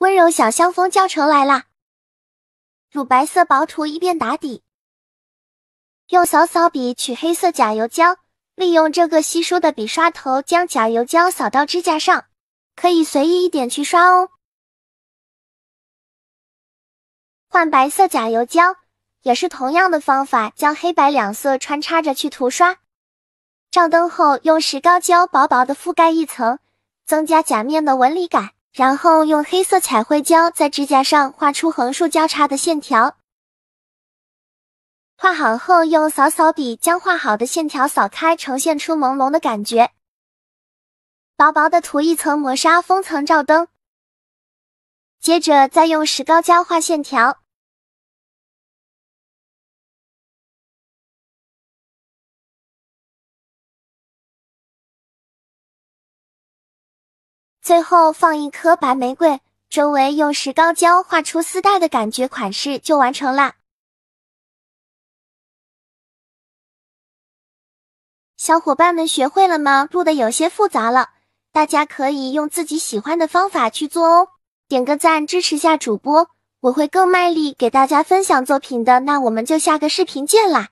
温柔小香风教程来啦！乳白色薄涂一遍打底，用扫扫笔取黑色甲油胶，利用这个稀疏的笔刷头将甲油胶扫到指甲上，可以随意一点去刷哦。换白色甲油胶，也是同样的方法，将黑白两色穿插着去涂刷。照灯后，用石膏胶薄薄的覆盖一层，增加甲面的纹理感。然后用黑色彩绘胶在指甲上画出横竖交叉的线条，画好后用扫扫笔将画好的线条扫开，呈现出朦胧的感觉。薄薄的涂一层磨砂封层，照灯。接着再用石膏胶画线条。最后放一颗白玫瑰，周围用石膏胶画出丝带的感觉，款式就完成啦。小伙伴们学会了吗？做的有些复杂了，大家可以用自己喜欢的方法去做哦。点个赞支持下主播，我会更卖力给大家分享作品的。那我们就下个视频见啦！